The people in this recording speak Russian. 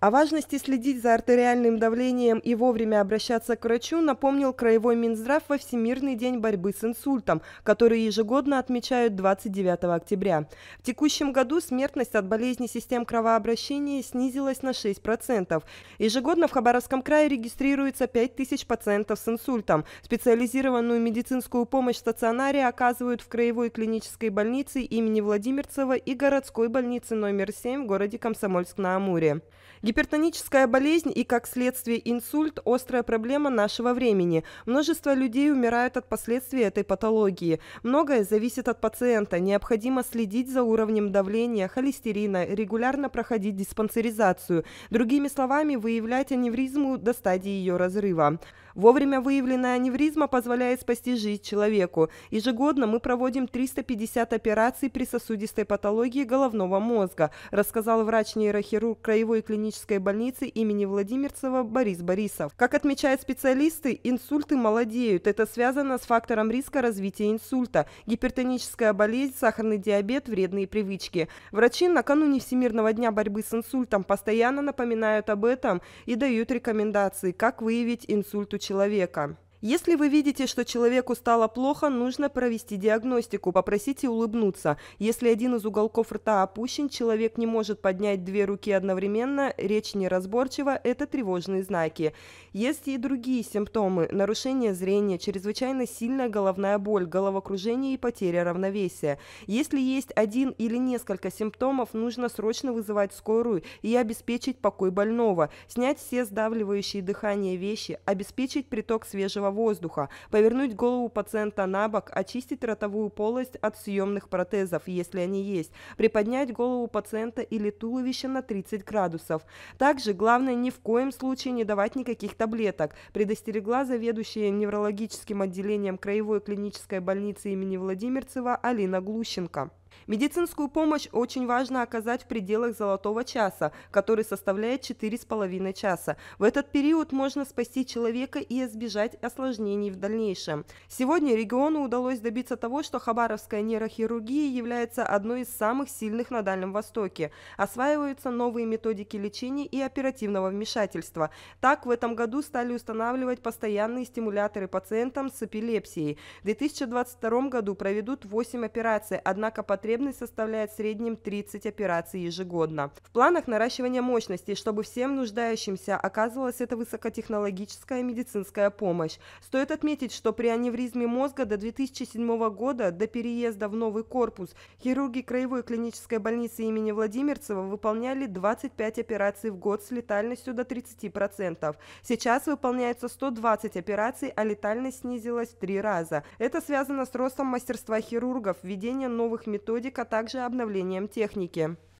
О важности следить за артериальным давлением и вовремя обращаться к врачу напомнил Краевой Минздрав во Всемирный день борьбы с инсультом, который ежегодно отмечают 29 октября. В текущем году смертность от болезни систем кровообращения снизилась на 6%. Ежегодно в Хабаровском крае регистрируется 5000 пациентов с инсультом. Специализированную медицинскую помощь в стационаре оказывают в Краевой клинической больнице имени Владимирцева и городской больнице номер 7 в городе Комсомольск-на-Амуре. Гипертоническая болезнь и, как следствие, инсульт – острая проблема нашего времени. Множество людей умирают от последствий этой патологии. Многое зависит от пациента. Необходимо следить за уровнем давления, холестерина, регулярно проходить диспансеризацию. Другими словами, выявлять аневризму до стадии ее разрыва. Вовремя выявленная аневризма позволяет спасти жизнь человеку. Ежегодно мы проводим 350 операций при сосудистой патологии головного мозга, рассказал врач-нейрохирург Краевой клинической клинической больницы имени Владимирцева Борис Борисов. Как отмечают специалисты, инсульты молодеют. Это связано с фактором риска развития инсульта, гипертоническая болезнь, сахарный диабет, вредные привычки. Врачи накануне Всемирного дня борьбы с инсультом постоянно напоминают об этом и дают рекомендации, как выявить инсульт у человека. Если вы видите, что человеку стало плохо, нужно провести диагностику, попросите улыбнуться. Если один из уголков рта опущен, человек не может поднять две руки одновременно, речь неразборчива, это тревожные знаки. Есть и другие симптомы – нарушение зрения, чрезвычайно сильная головная боль, головокружение и потеря равновесия. Если есть один или несколько симптомов, нужно срочно вызывать скорую и обеспечить покой больного, снять все сдавливающие дыхание вещи, обеспечить приток свежего свежего воздуха, повернуть голову пациента на бок, очистить ротовую полость от съемных протезов, если они есть, приподнять голову пациента или туловище на 30 градусов. Также главное ни в коем случае не давать никаких таблеток, предостерегла заведующая неврологическим отделением Краевой клинической больницы имени Владимирцева Алина Глущенко. Медицинскую помощь очень важно оказать в пределах золотого часа, который составляет 4,5 часа. В этот период можно спасти человека и избежать осложнений в дальнейшем. Сегодня региону удалось добиться того, что хабаровская нейрохирургия является одной из самых сильных на Дальнем Востоке. Осваиваются новые методики лечения и оперативного вмешательства. Так, в этом году стали устанавливать постоянные стимуляторы пациентам с эпилепсией. В 2022 году проведут 8 операций, однако потребуется потребность составляет в среднем 30 операций ежегодно. В планах наращивания мощностей, чтобы всем нуждающимся оказывалась эта высокотехнологическая медицинская помощь. Стоит отметить, что при аневризме мозга до 2007 года, до переезда в новый корпус, хирурги краевой клинической больницы имени Владимирцева выполняли 25 операций в год с летальностью до 30%. Сейчас выполняется 120 операций, а летальность снизилась в три раза. Это связано с ростом мастерства хирургов, введением новых методик методик, а также обновлением техники.